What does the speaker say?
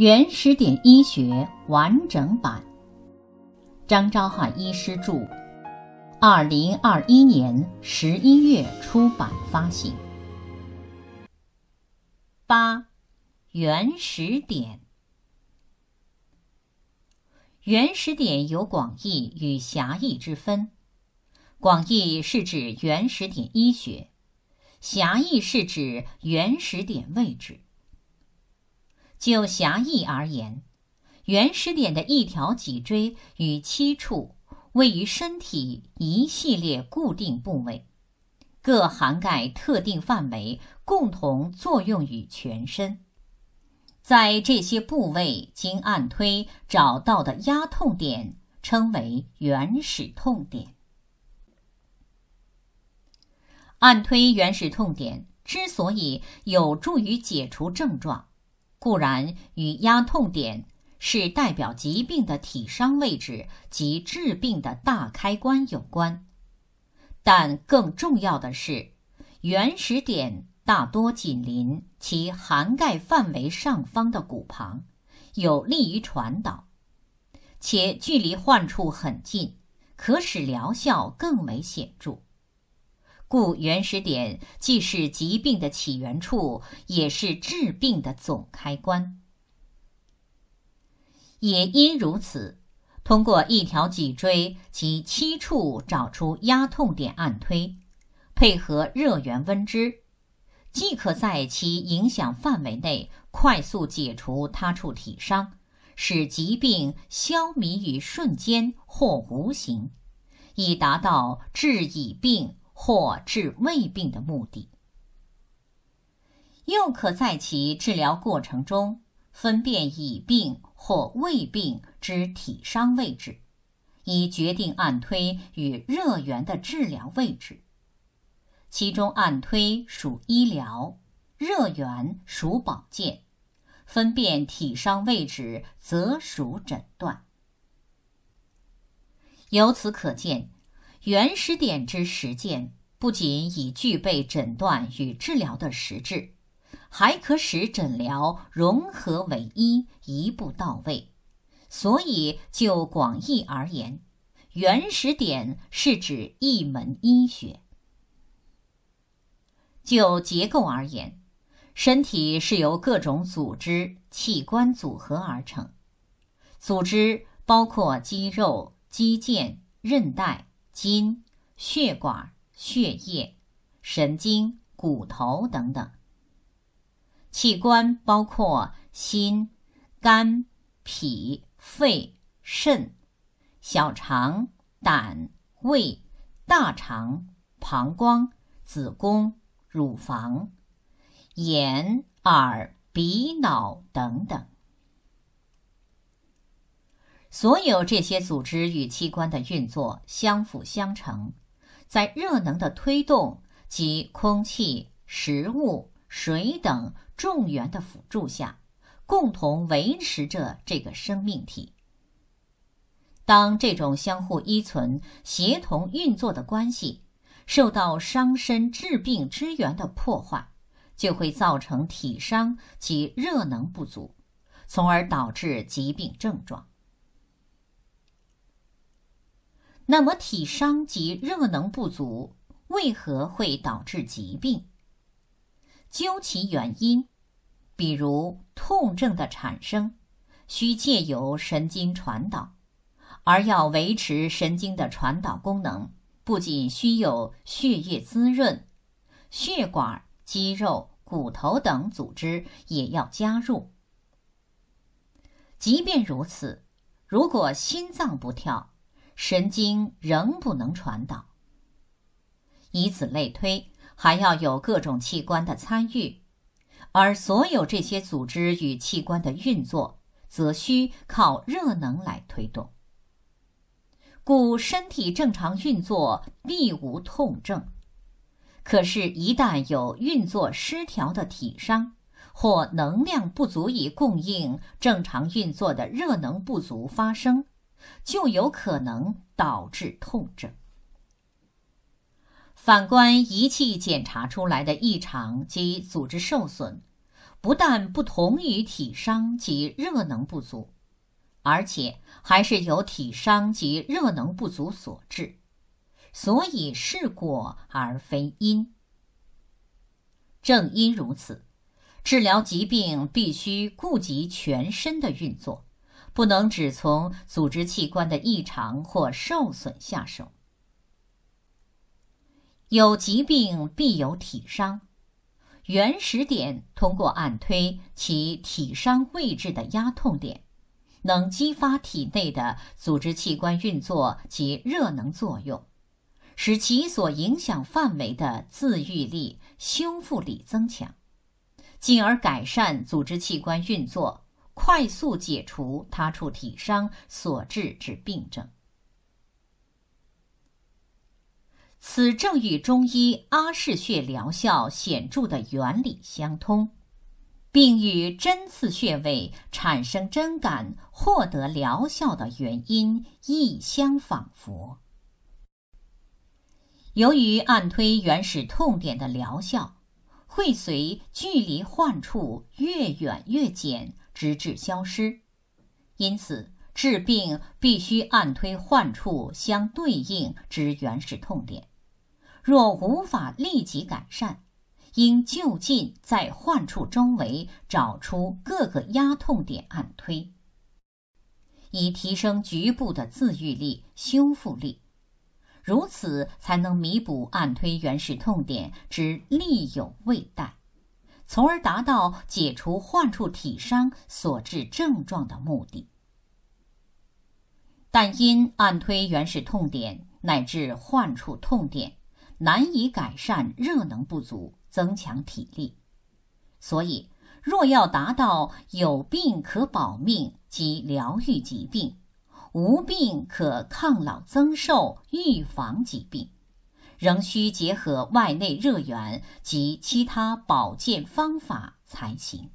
《原始点医学》完整版，张昭汉医师著，二零二一年十一月出版发行。八、原始点。原始点有广义与狭义之分，广义是指原始点医学，狭义是指原始点位置。就狭义而言，原始点的一条脊椎与七处位于身体一系列固定部位，各涵盖特定范围，共同作用于全身。在这些部位经按推找到的压痛点，称为原始痛点。按推原始痛点之所以有助于解除症状。固然与压痛点是代表疾病的体伤位置及治病的大开关有关，但更重要的是，原始点大多紧邻其涵盖范围上方的骨旁，有利于传导，且距离患处很近，可使疗效更为显著。故原始点既是疾病的起源处，也是治病的总开关。也因如此，通过一条脊椎及七处找出压痛点按推，配合热源温之，即可在其影响范围内快速解除他处体伤，使疾病消弭于瞬间或无形，以达到治已病。或治胃病的目的，又可在其治疗过程中分辨乙病或胃病之体伤位置，以决定按推与热源的治疗位置。其中按推属医疗，热源属保健，分辨体伤位置则属诊断。由此可见，原始点之实践。不仅已具备诊断与治疗的实质，还可使诊疗融合为一，一步到位。所以，就广义而言，原始点是指一门医学。就结构而言，身体是由各种组织、器官组合而成。组织包括肌肉、肌腱、韧带、筋、血管。血液、神经、骨头等等器官包括心、肝、脾、肺、肾、小肠、胆、胃、大肠、膀胱、子宫、乳房、眼、耳、鼻、脑等等。所有这些组织与器官的运作相辅相成。在热能的推动及空气、食物、水等重源的辅助下，共同维持着这个生命体。当这种相互依存、协同运作的关系受到伤身治病之源的破坏，就会造成体伤及热能不足，从而导致疾病症状。那么体伤及热能不足为何会导致疾病？究其原因，比如痛症的产生，需借由神经传导，而要维持神经的传导功能，不仅需有血液滋润，血管、肌肉、骨头等组织也要加入。即便如此，如果心脏不跳，神经仍不能传导。以此类推，还要有各种器官的参与，而所有这些组织与器官的运作，则需靠热能来推动。故身体正常运作必无痛症，可是，一旦有运作失调的体伤，或能量不足以供应正常运作的热能不足发生。就有可能导致痛症。反观仪器检查出来的异常及组织受损，不但不同于体伤及热能不足，而且还是由体伤及热能不足所致，所以是果而非因。正因如此，治疗疾病必须顾及全身的运作。不能只从组织器官的异常或受损下手。有疾病必有体伤，原始点通过按推其体伤位置的压痛点，能激发体内的组织器官运作及热能作用，使其所影响范围的自愈力、修复力增强，进而改善组织器官运作。快速解除他处体伤所致之病症，此症与中医阿是穴疗效显著的原理相通，并与针刺穴位产生针感获得疗效的原因亦相仿佛。由于按推原始痛点的疗效会随距离患处越远越减。直至消失，因此治病必须按推患处相对应之原始痛点。若无法立即改善，应就近在患处周围找出各个压痛点按推，以提升局部的自愈力、修复力。如此才能弥补按推原始痛点之力有未逮。从而达到解除患处体伤所致症状的目的，但因按推原始痛点乃至患处痛点，难以改善热能不足，增强体力，所以若要达到有病可保命及疗愈疾病，无病可抗老增寿、预防疾病。仍需结合外内热源及其他保健方法才行。